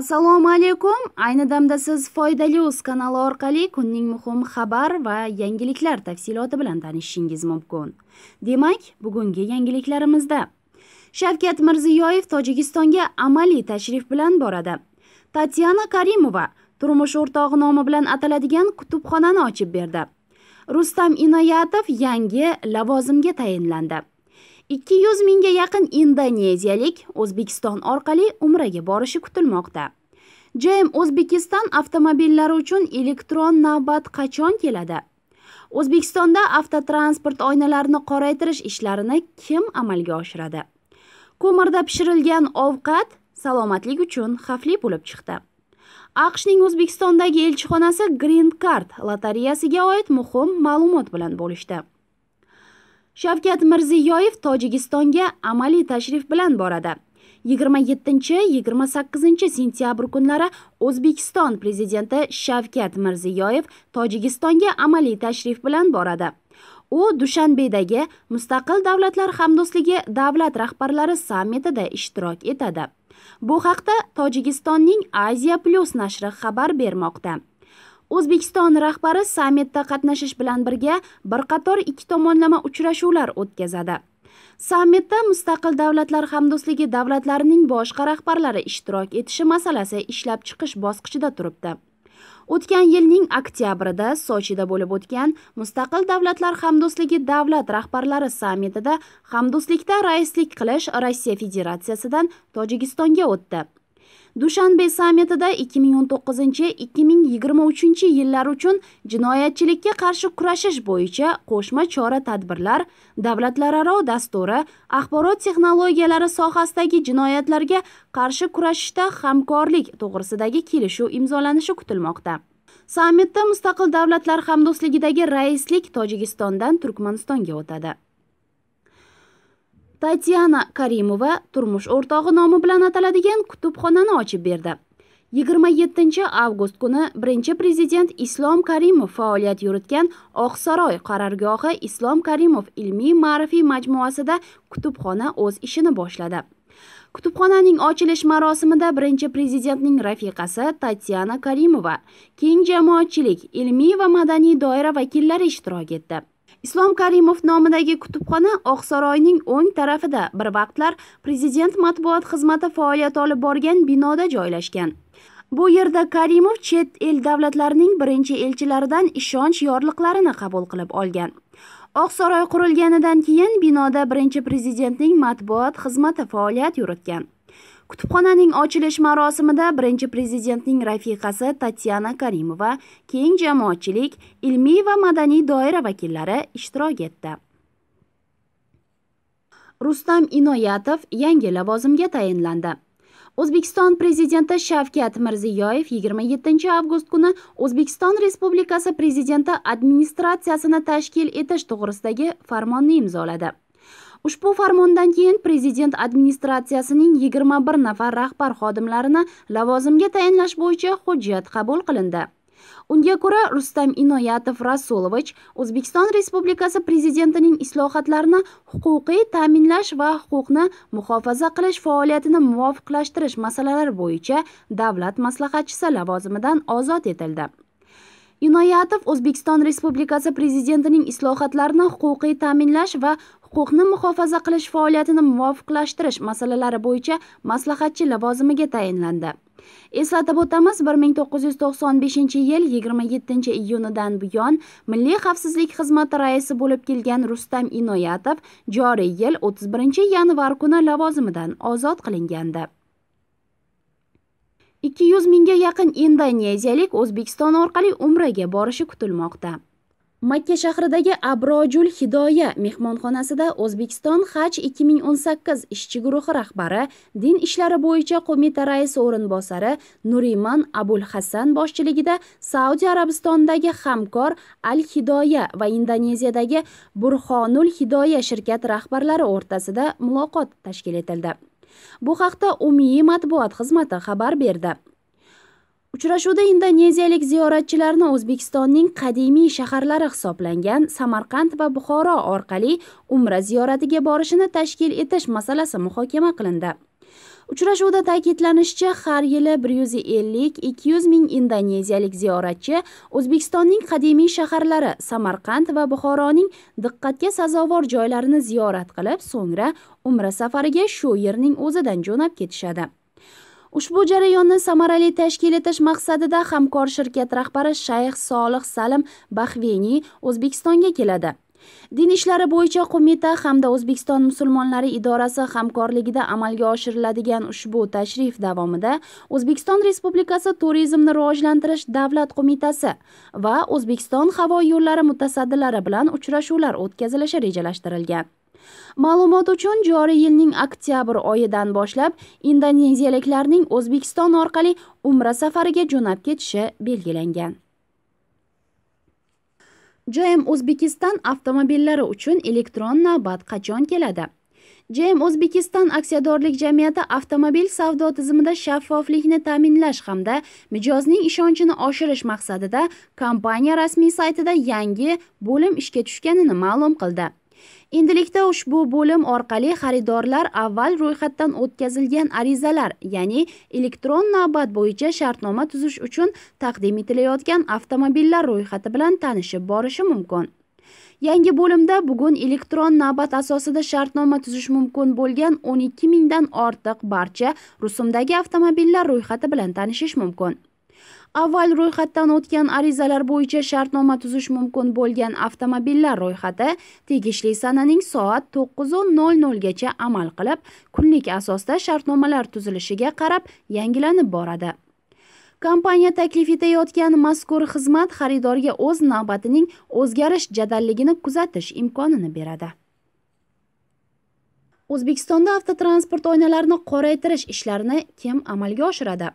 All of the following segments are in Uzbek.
assalomu alaykum ayni damda siz foydali uz kanali orqali kunning muhim xabar va yangiliklar tafsiloti bilan tanishishingiz mumkin demak bugungi yangiliklarimizda shavkat mirziyoyev tojikistonga amaliy tashrif bilan boradi tatyana karimova turmush o'rtog'i nomi bilan ataladigan kutubxonani ochib berdi rustam inoyatov yangi lavozimga tayinlandi ikki yuz mingga yaqin indoneziyalik o'zbekiston orqali umraga borishi kutilmoqda jm o'zbekiston avtomobillari uchun elektron navbat qachon keladi o'zbekistonda avtotransport oynalarini qoraytirish ishlarini kim amalga oshiradi ko'mirda pishirilgan ovqat salomatlik uchun xavfli bo'lib chiqdi aqshning o'zbekistondagi elchixonasi green card lotereyasiga oid muhim ma'lumot bilan bo'lishdi shavkat mirziyoyev tojikistonga amaliy tashrif bilan boradi 27-28 sentyabr kunlari O'zbekiston prezidenti Shavkat Mirziyoyev Tojikistonga amaliy tashrif bilan boradi. u dushanbedagi mustaqil davlatlar hamdo'stligi davlat rahbarlari sammitida ishtirok etadi bu haqda tojikistonning aziya plyus nashri xabar bermoqda o'zbekiston rahbari sammitda qatnashish bilan birga bir qator ikki tomonlama uchrashuvlar o'tkazadi sammitda mustaqil davlatlar hamdo'stligi davlatlarining boshqa rahbarlari ishtirok etishi masalasi ishlab chiqish bosqichida turibdi o'tgan yilning oktyabrida sochida bo'lib o'tgan mustaqil davlatlar hamdo'stligi davlat rahbarlari sammitida hamdo'stlikda raislik qilish rossiya federatsiyasidan tojikistonga o'tdi Dushanbe sammitida 2019-2023 yillar uchun jinoyatchilikka qarshi kurashish bo'yicha qo'shma chora-tadbirlar, davlatlararo dasturi, axborot texnologiyalari sohasidagi jinoyatlarga qarshi kurashishda hamkorlik to'g'risidagi kelishuv imzolanishi kutilmoqda. Sammitda mustaqil davlatlar hamdo'stligidagi raislik Tojikistondan Turkmanistonga o'tadi. Tatyana Karimova turmush o'rtog'i nomi bilan ataladigan kutubxonani ochib berdi. 27 avgust kuni birinchi prezident Islom Karimov faoliyat yuritgan Oqsaroy qarorgohi Islom Karimov ilmiy ma'rifiy majmuasida kutubxona o'z ishini boshladi. Kutubxonaning ochilish marosimida birinchi prezidentning rafiqasi Tatyana Karimova, keng jamoatchilik, ilmiy va madaniy doira vakillari ishtirok etdi. islom karimov nomidagi kutubxona oqsaroyning o'ng tarafida bir vaqtlar prezident matbuot xizmati faoliyat olib borgan binoda joylashgan bu yerda karimov chet el davlatlarining birinchi elchilaridan ishonch yorliqlarini qabul qilib olgan oqsaroy qurilganidan keyin binoda birinchi prezidentning matbuot xizmati faoliyat yuritgan Kutubxonaning ochilish marosimida birinchi prezidentning rafiqasi Tatyana Karimova, keng jamoatchilik, ilmiy va madaniy doira vakillari ishtirok etdi. Rustam Inoyatov yangi lavozimga tayinlandi. O'zbekiston prezidenti Shavkat Mirziyoyev 27 avgust kuni O'zbekiston Respublikasi prezidenti administratsiyasini tashkil etish to'g'risidagi farmonni imzoladi. ushbu farmondan keyin prezident administratsiyasining 21 nafar rahbar xodimlarini lavozimga tayinlash bo'yicha hujjat qabul qilindi unga ko'ra rustam inoyatov rasulovich o'zbekiston respublikasi prezidentining islohotlarini huquqiy ta'minlash va huquqni muhofaza qilish faoliyatini muvofiqlashtirish masalalari bo'yicha davlat maslahatchisi lavozimidan ozod etildi inoyatov o'zbekiston respublikasi prezidentining islohotlarini huquqiy ta'minlash va huquqni muhofaza qilish faoliyatini muvofiqlashtirish masalalari bo'yicha maslahatchi lavozimiga tayinlandi eslatib o'tamiz 1995 yil 27 iyunidan buyon milliy xavfsizlik xizmati raisi bo'lib kelgan rustam inoyatov joriy yil 31 yanvar kuni lavozimidan ozod qilingandi 200 mingga yaqin indoneziyalik o'zbekiston orqali umraga borishi kutilmoqda makka shahridagi abrojul hidoya mehmonxonasida o'zbekiston haj 2018 ishchi guruhi rahbari din ishlari bo'yicha qo'mita raisi o'rinbosari nuriman abul hasan boshchiligida saudiya arabistonidagi hamkor al hidoya va indoneziyadagi burxonul hidoya shirkat rahbarlari o'rtasida muloqot tashkil etildi bu haqda umiy matbuot xizmati xabar berdi Uchrashuvda indoneziyalik ziyoratchilarni O'zbekistonning qadimiy shaharlari hisoblangan Samarqand va Buxoro orqali Umra ziyoratiga borishini tashkil etish masalasi muhokama qilindi. Uchrashuvda ta'kidlanishicha, har yili 150-200 ming indoneziyalik ziyoratchi O'zbekistonning qadimiy shaharlari Samarqand va Buxoroning diqqatga sazovor joylarini ziyorat qilib, so'ngra Umra safariga shu yerning o'zidan jo'nab ketishadi. Ushbu jarayonni samarali tashkil etish maqsadida hamkor shirkat rahbari Shayx Solih Salim bahveniy O'zbekistonga keladi. Din ishlari bo'yicha qo'mita hamda O'zbekiston musulmonlari idorasi hamkorligida amalga oshiriladigan ushbu tashrif davomida O'zbekiston Respublikasi Turizmni rivojlantirish davlat qo'mitasi va O'zbekiston havo yo'llari mutasaddilari bilan uchrashuvlar o'tkazilishi rejalashtirilgan. Ma'lumot uchun joriy yilning oktyabr oyidan boshlab indoneziyaliklarning O'zbekiston orqali Umra safariga jo'nab ketishi belgilangan. JM O'zbekiston avtomobillari uchun elektron navbat qachon keladi? JM O'zbekiston aksiyadorlik jamiyati avtomobil savdo tizimida shaffoflikni ta'minlash hamda mijozning ishonchini oshirish maqsadida kompaniya rasmiy saytida yangi bo'lim ishga tushganini ma'lum qildi. endilikda ushbu bo'lim orqali xaridorlar avval ro'yxatdan o'tkazilgan arizalar ya'ni elektron navbat bo'yicha shartnoma tuzish uchun taqdim etilayotgan avtomobillar ro'yxati bilan tanishib borishi mumkin yangi bo'limda bugun elektron navbat asosida shartnoma tuzish mumkin bo'lgan ikki mingdan ortiq barcha rusumdagi avtomobillar ro'yxati bilan tanishish mumkin avval ro'yxatdan o'tgan arizalar bo'yicha shartnoma tuzish mumkin bo'lgan avtomobillar ro'yxati tegishli sananing soat 9:00 gacha amal qilib kunlik asosda shartnomalar tuzilishiga qarab yangilanib boradi kompaniya taklif etayotgan mazkur xizmat xaridorga o'z navbatining o'zgarish jadalligini kuzatish imkonini beradi o'zbekistonda avtotransport oynalarini qoraytirish ishlarini kim amalga oshiradi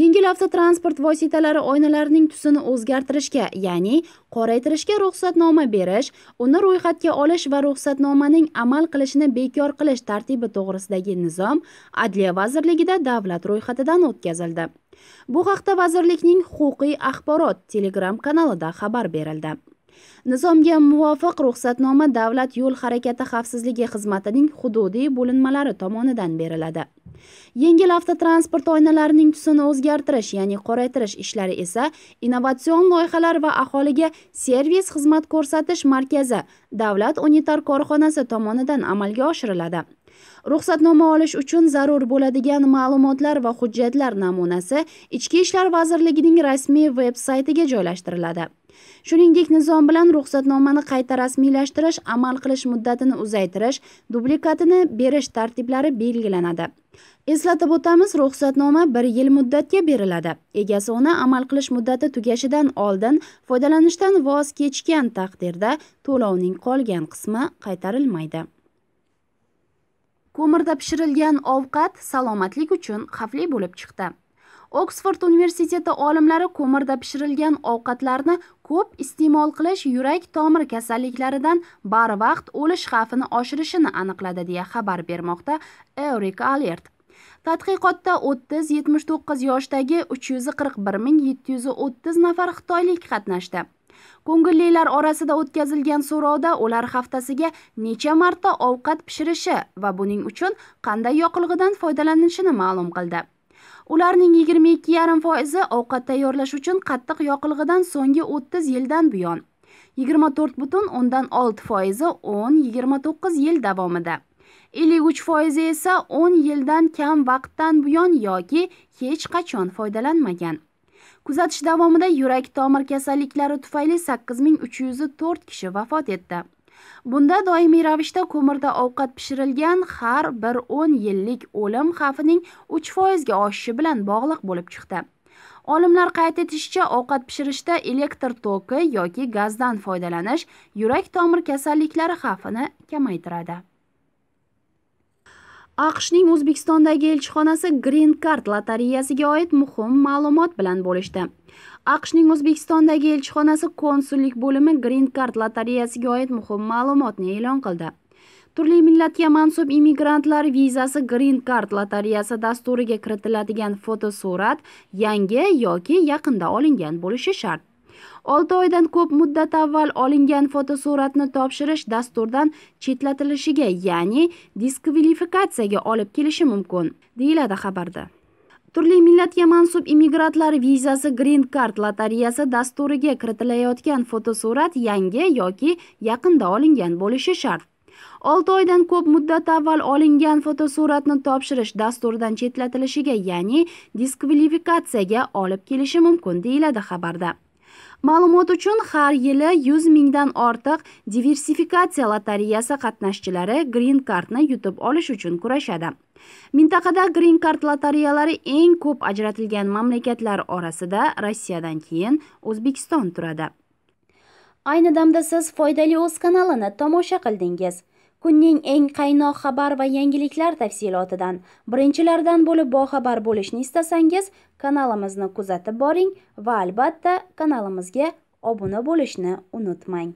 yengil avtotransport vositalari oynalarining tusini o'zgartirishga ya'ni qoraytirishga ruxsatnoma berish uni ro'yxatga olish va ruxsatnomaning amal qilishini bekor qilish tartibi to'g'risidagi nizom adliya vazirligida davlat ro'yxatidan o'tkazildi bu haqda vazirlikning huquqiy axborot telegram kanalida xabar berildi nizomga muvofiq ruxsatnoma davlat yo'l harakati xavfsizligi xizmatining hududiy bo'linmalari tomonidan beriladi Yengil avtotransport oynalarining tusini o'zgartirish, ya'ni qoraytirish ishlari esa innovatsion loyihalar va aholiga servis xizmat ko'rsatish markazi Davlat unitar korxonasi tomonidan amalga oshiriladi. ruxsatnoma olish uchun zarur bo'ladigan ma'lumotlar va hujjatlar namunasi ichki ishlar vazirligining rasmiy veb saytiga joylashtiriladi shuningdek nizom bilan ruxsatnomani qayta rasmiylashtirish amal qilish muddatini uzaytirish dublikatini berish tartiblari belgilanadi eslatib o'tamiz ruxsatnoma bir yil muddatga beriladi egasi uni amal qilish muddati tugashidan oldin foydalanishdan voz kechgan taqdirda to'lovning qolgan qismi qaytarilmaydi ko'mirda pishirilgan ovqat salomatlik uchun xavfli bo'lib chiqdi oksford universiteti olimlari ko'mirda pishirilgan ovqatlarni ko'p iste'mol qilish yurak tomir kasalliklaridan barvaqt o'lish xavfini oshirishini aniqladi deya xabar bermoqda euric alert tadqiqotda o'ttiz yetmish to'qqiz yoshdagi uch yuz qirq bir ming yetti yuz o'ttiz nafar xitoylik qatnashdi ko'ngillilar orasida o'tkazilgan so'rovda ular haftasiga necha marta ovqat pishirishi va buning uchun qanday yoqilg'idan foydalanishini ma'lum qildi ularning yigirma ikki yarim foizi ovqat tayyorlash uchun qattiq yoqilg'idan so'nggi o'ttiz yildan buyon yigirma to'rt butun o'ndan olti foizi o'n yigirma to'qqiz yil davomida ellik uch foizi esa o'n yildan kam vaqtdan buyon yoki hech qachon foydalanmagan Kuzatish davomida yurak tomir kasalliklari tufayli 8304 kishi vafot etdi. Bunda doimiy ravishda ko'mirda ovqat pishirilgan har bir 10 yillik o'lim xavfining 3% ga oshishi bilan bog'liq bo'lib chiqdi. Olimlar qayd etishicha, ovqat pishirishda elektr toki yoki gazdan foydalanish yurak tomir kasalliklari xavfini kamaytiradi. aqshning o'zbekistondagi elchixonasi green card lotereyasiga oid muhim ma'lumot bilan bo'lishdi aqshning o'zbekistondagi elchixonasi konsullik bo'limi green card lotereyasiga oid muhim ma'lumotni e'lon qildi turli millatga mansub immigrantlar vizasi green card lotereyasi dasturiga kiritiladigan fotosurat yangi yoki yaqinda olingan bo'lishi shart 6 oydan ko'p muddat avval olingan fotosuratni topshirish dasturdan chetlatilishiga, ya'ni diskvalifikatsiyaga olib kelishi mumkin, deyiladi xabarda. Turli millatga mansub immigrantlar vizasi Green Card lotereyasi dasturiga kiritilayotgan fotosurat yangi yoki yaqinda olingan bo'lishi shart. 6 oydan ko'p muddat avval olingan fotosuratni topshirish dasturdan chetlatilishiga, ya'ni diskvalifikatsiyaga olib kelishi mumkin, deyiladi xabarda. Ma'lumot uchun har yili 100 mingdan ortiq diversifikatsiya lotereyasi qatnashchilari Green Cardni yutib olish uchun kurashadi. Mintaqada Green Card lotereyalari eng ko'p ajratilgan mamlakatlar orasida Rossiyadan keyin O'zbekiston turadi. Ayni damda siz foydali o'z kanalini tomosha qildingiz. kunning eng qaynoq xabar va yangiliklar tafsilotidan birinchilardan bo'lib boxabar bo'lishni istasangiz kanalimizni kuzatib boring va albatta kanalimizga obuna bo'lishni unutmang